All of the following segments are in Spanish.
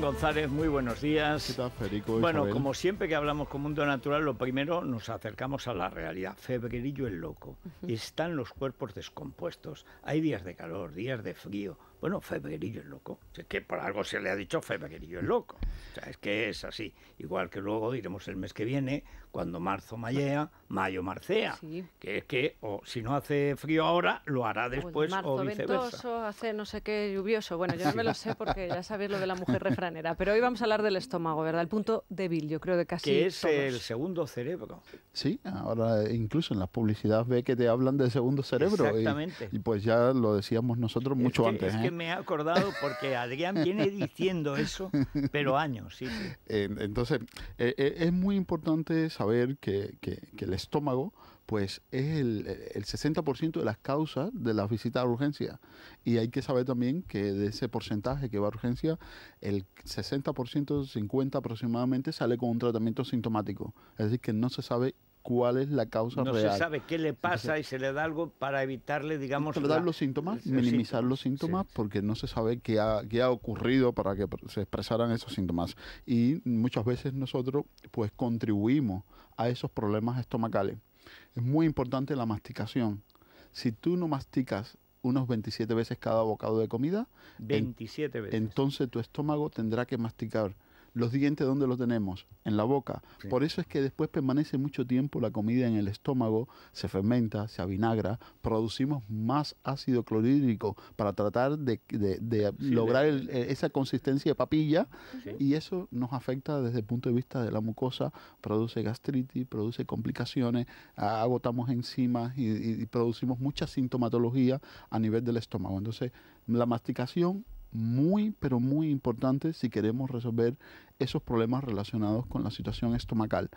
González, muy buenos días. Bueno, como siempre que hablamos con Mundo Natural, lo primero nos acercamos a la realidad. Febrerillo es loco. Están los cuerpos descompuestos. Hay días de calor, días de frío bueno, Febrerillo es loco. Es que por algo se le ha dicho Febrerillo es loco. O sea, es que es así. Igual que luego diremos el mes que viene, cuando marzo mallea, mayo marcea. Que es que, o si no hace frío ahora, lo hará pues después o viceversa. hace no sé qué lluvioso. Bueno, yo no me lo sé porque ya sabéis lo de la mujer refranera. Pero hoy vamos a hablar del estómago, ¿verdad? El punto débil, yo creo, de casi. Que es el segundo cerebro. Sí, ahora incluso en las publicidades ve que te hablan del segundo cerebro. Exactamente. Y, pues ya lo decíamos nosotros mucho antes. ¿eh? me he acordado porque Adrián viene diciendo eso, pero años. Sí, entonces, eh, eh, es muy importante saber que, el estómago pues es el, 60% de las causas de las visitas a urgencia. Y hay que saber también que de ese porcentaje que va a urgencia, el 60%, 50% aproximadamente sale con un tratamiento sintomático. Es decir, que no se sabe cuál es la causa no real. No se sabe qué le pasa y se le da algo para evitarle, digamos... Tratar los síntomas, minimizar los síntomas, porque no se sabe qué ha, ocurrido para que se expresaran esos síntomas. Y muchas veces nosotros pues contribuimos a esos problemas estomacales. Es muy importante la masticación. Si tú no masticas unos 27 veces cada bocado de comida, 27 veces. Entonces tu estómago tendrá que masticar los dientes dónde los tenemos, en la boca. Por eso es que después permanece mucho tiempo la comida en el estómago, se fermenta, se avinagra, producimos más ácido clorhídrico para tratar de, lograr esa consistencia de papilla y eso nos afecta desde el punto de vista de la mucosa, produce gastritis, produce complicaciones, agotamos enzimas y, y producimos mucha sintomatología a nivel del estómago. Entonces, la masticación muy, pero muy importante si queremos resolver esos problemas relacionados con la situación estomacal.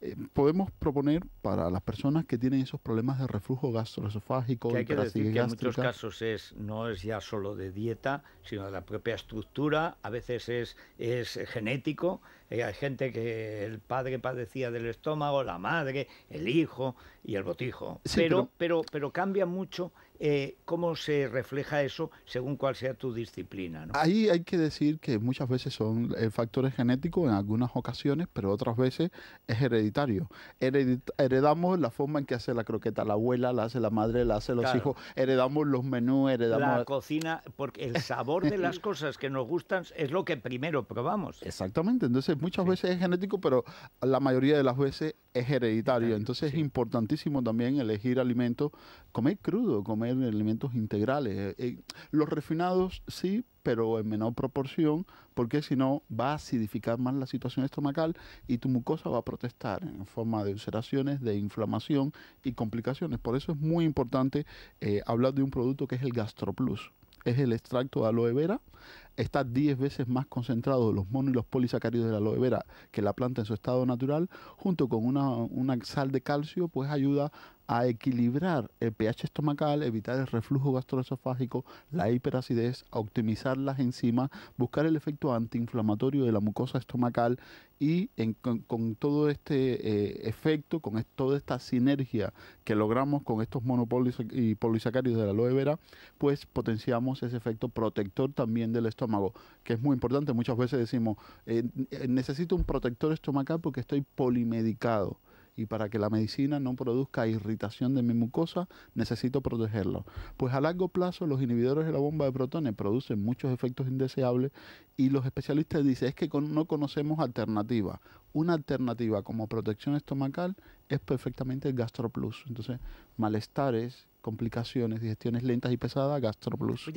Eh, podemos proponer para las personas que tienen esos problemas de reflujo gastroesofágico, que hay que decir que en muchos casos es no es ya solo de dieta, sino de la propia estructura, a veces es, es genético, eh, hay gente que el padre padecía del estómago, la madre, el hijo y el botijo. pero, pero, pero, cambia mucho eh, cómo se refleja eso según cuál sea tu disciplina. Ahí hay que decir que muchas veces son factores genéticos genético en algunas ocasiones, pero otras veces es hereditario. heredamos la forma en que hace la croqueta la abuela, la hace la madre, la hace los hijos, heredamos los menús, heredamos... La cocina, porque el sabor de las cosas que nos gustan es lo que primero probamos. Exactamente, entonces muchas veces es genético, pero la mayoría de las veces es hereditario. Entonces es importantísimo también elegir alimentos, comer crudo, comer alimentos integrales. Eh, eh, los refinados sí, pero en menor proporción, porque si no va a acidificar más la situación estomacal y tu mucosa va a protestar en forma de ulceraciones, de inflamación y complicaciones. Por eso es muy importante eh, hablar de un producto que es el GastroPlus es el extracto de aloe vera. Está 10 veces más concentrado los monos y los polisacáridos de la aloe vera que la planta en su estado natural, junto con una, una sal de calcio, pues ayuda a equilibrar el pH estomacal, evitar el reflujo gastroesofágico, la hiperacidez, a optimizar las enzimas, buscar el efecto antiinflamatorio de la mucosa estomacal y con, todo este eh, efecto, con toda esta sinergia que logramos con estos monopolis y polisacáridos de la aloe vera, pues potenciamos ese efecto protector también del estómago, que es muy importante. Muchas veces decimos, eh, necesito un protector estomacal porque estoy polimedicado y para que la medicina no produzca irritación de mi mucosa, necesito protegerlo. Pues a largo plazo los inhibidores de la bomba de protones producen muchos efectos indeseables y los especialistas dicen es que no conocemos alternativa. Una alternativa como protección estomacal es perfectamente el GastroPlus. Entonces, malestares, complicaciones, digestiones lentas y pesadas, GastroPlus.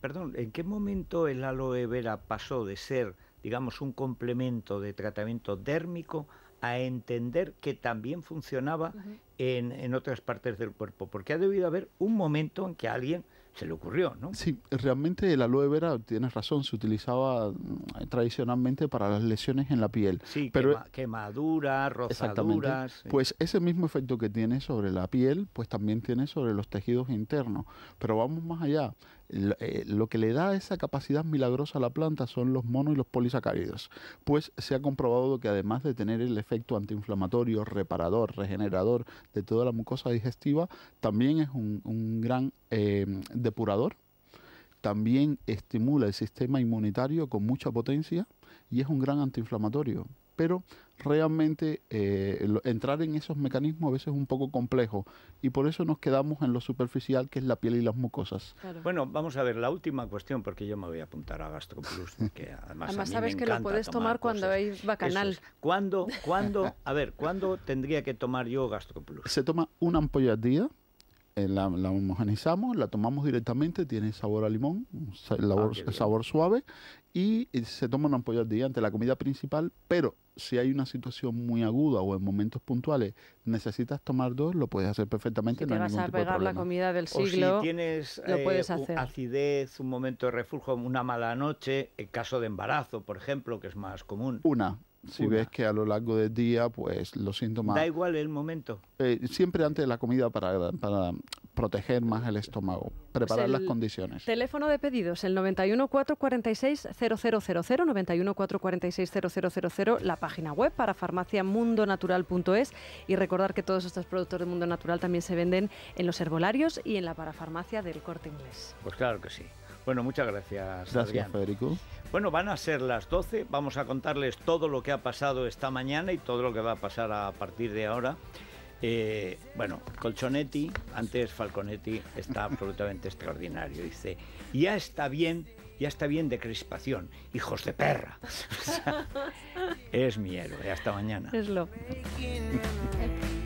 perdón, ¿en qué momento el aloe vera pasó de ser, digamos, un complemento de tratamiento dérmico a entender que también funcionaba en, en, otras partes del cuerpo, porque ha debido haber un momento en que a alguien se le ocurrió, ¿no? Sí, realmente el aloe vera, tienes razón, se utilizaba mm, tradicionalmente para las lesiones en la piel. Sí, pero, quemaduras, rozaduras. Pues ese mismo efecto que tiene sobre la piel, pues también tiene sobre los tejidos internos. Pero vamos más allá. Eh, lo que le da esa capacidad milagrosa a la planta son los monos y los polisacáridos, pues se ha comprobado que además de tener el efecto antiinflamatorio, reparador, regenerador de toda la mucosa digestiva, también es un, gran em, depurador, también estimula el sistema inmunitario con mucha potencia, y es un gran antiinflamatorio. Pero realmente eh, entrar en esos mecanismos a veces es un poco complejo y por eso nos quedamos en lo superficial que es la piel y las mucosas. Bueno, vamos a ver la última cuestión porque yo me voy a apuntar a GastroPlus. que además, sabes que lo puedes tomar, cuando hay bacanal. ¿Cuándo, a ver, cuándo tendría que tomar yo GastroPlus? Se toma una ampolla al día eh, la, homogenizamos, la tomamos directamente, tiene sabor a limón, ah, sabor, suave y se toma una ampolla al día ante la comida principal, pero si hay una situación muy aguda o en momentos puntuales necesitas tomar dos, lo puedes hacer perfectamente. no te vas a pegar la comida del siglo, si tienes eh, acidez, un momento de refugio, una mala noche, en caso de embarazo, por ejemplo, que es más común. Una, si ves que a lo largo del día, pues los síntomas... Da igual el momento. Eh, siempre antes de la comida para, para proteger más el estómago, preparar pues las condiciones. Teléfono de pedidos, el 91 446 91 la página web para farmaciamundonatural.es y recordar que todos estos productos de Mundo Natural también se venden en los herbolarios y en la parafarmacia del Corte Inglés. Pues claro que sí. Bueno, muchas gracias. Gracias, Federico. Bueno, van a ser las 12. Vamos a contarles todo lo que ha pasado esta mañana y todo lo que va a pasar a partir de ahora. Eh, bueno, Colchonetti, antes Falconetti, está absolutamente extraordinario. Dice, ya está bien, ya está bien de crispación, hijos de perra. es mi héroe, hasta mañana. Es lo.